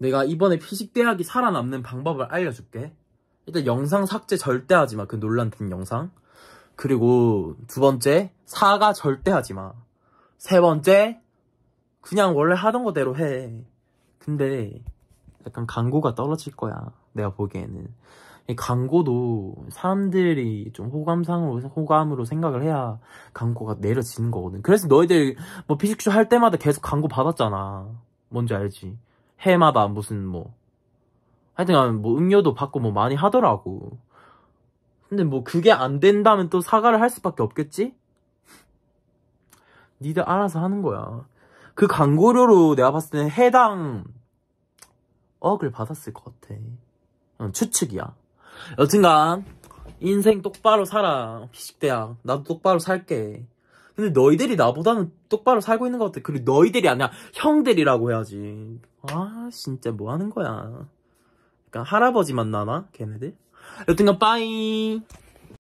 내가 이번에 피식대학이 살아남는 방법을 알려줄게. 일단 영상 삭제 절대 하지 마. 그 논란 된 영상. 그리고 두 번째, 사과 절대 하지 마. 세 번째, 그냥 원래 하던 거대로 해. 근데 약간 광고가 떨어질 거야. 내가 보기에는. 광고도 사람들이 좀 호감상으로, 호감으로 생각을 해야 광고가 내려지는 거거든. 그래서 너희들 뭐 피식쇼 할 때마다 계속 광고 받았잖아. 뭔지 알지? 해마다 무슨 뭐 하여튼 뭐 음료도 받고 뭐 많이 하더라고 근데 뭐 그게 안 된다면 또 사과를 할 수밖에 없겠지? 니들 알아서 하는 거야 그 광고료로 내가 봤을 때는 해당 억을 받았을 것 같아 어, 추측이야 여튼간 인생 똑바로 살아 피식대야 나도 똑바로 살게 근데 너희들이 나보다는 똑바로 살고 있는 것 같아. 그리고 너희들이 아니라 형들이라고 해야지. 아, 진짜 뭐 하는 거야. 그러니까 할아버지 만나나? 걔네들? 여튼간 빠이.